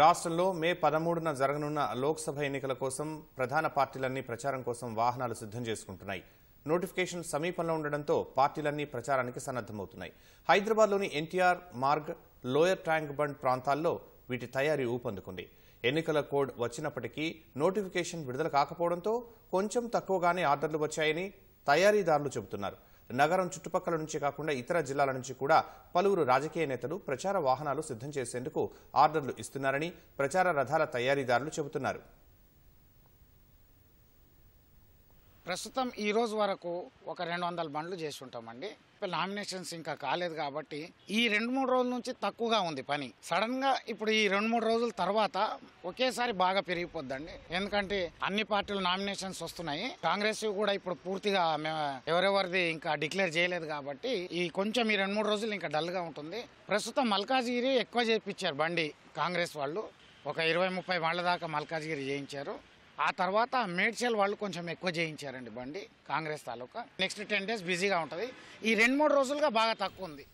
రాష్ట్రంలో మే పదమూడున జరగనున్న లోక్సభ ఎన్నికల కోసం ప్రధాన పార్టీలన్నీ ప్రచారం కోసం వాహనాలు సిద్ధం చేసుకుంటున్నాయి నోటిఫికేషన్ సమీపంలో ఉండడంతో పార్టీలన్నీ ప్రచారానికి సన్నద్దమవుతున్నాయి హైదరాబాద్లోని NTR Marg lower tank bund ప్రాంతాల్లో వీటి తయారీ ఊపందుకుంది ఎన్నికల కోడ్ వచ్చినప్పటికీ నోటిఫికేషన్ విడుదల కాకపోవడంతో కొంచెం తక్కువగానే ఆర్డర్లు వచ్చాయని తయారీదారులు చెబుతున్నారు నగరం చుట్టుపక్కల నుంచి కాకుండా ఇతర జిల్లాల నుంచి కూడా పలువురు రాజకీయ నేతలు ప్రచార వాహనాలు సిద్ధం చేసేందుకు ఆర్డర్లు ఇస్తున్నారని ప్రచార రథాల తయారీదారులు చెబుతున్నారు ప్రస్తుతం ఈ రోజు వరకు ఒక రెండు వందల బండ్లు చేసి ఉంటామండి నామినేషన్స్ ఇంకా కాలేదు కాబట్టి ఈ రెండు మూడు రోజుల నుంచి తక్కువగా ఉంది పని సడన్ గా ఇప్పుడు ఈ రెండు మూడు రోజుల తర్వాత ఒకేసారి బాగా పెరిగిపోద్దండి ఎందుకంటే అన్ని పార్టీలు నామినేషన్స్ వస్తున్నాయి కాంగ్రెస్ కూడా ఇప్పుడు పూర్తిగా ఎవరెవరిది ఇంకా డిక్లేర్ చేయలేదు కాబట్టి ఈ కొంచెం ఈ రెండు మూడు రోజులు ఇంకా డల్ గా ఉంటుంది ప్రస్తుతం మల్కాజ్గిరి ఎక్కువ చేపించారు బండి కాంగ్రెస్ వాళ్ళు ఒక ఇరవై ముప్పై వాళ్ళ దాకా మల్కాజ్గిరి చేయించారు ఆ తర్వాత మేడ్చల్ వాళ్ళు కొంచెం ఎక్కువ చేయించారండి బండి కాంగ్రెస్ తాలూకా నెక్స్ట్ టెన్ డేస్ బిజీగా ఉంటుంది ఈ రెండు మూడు రోజులుగా బాగా తక్కువ ఉంది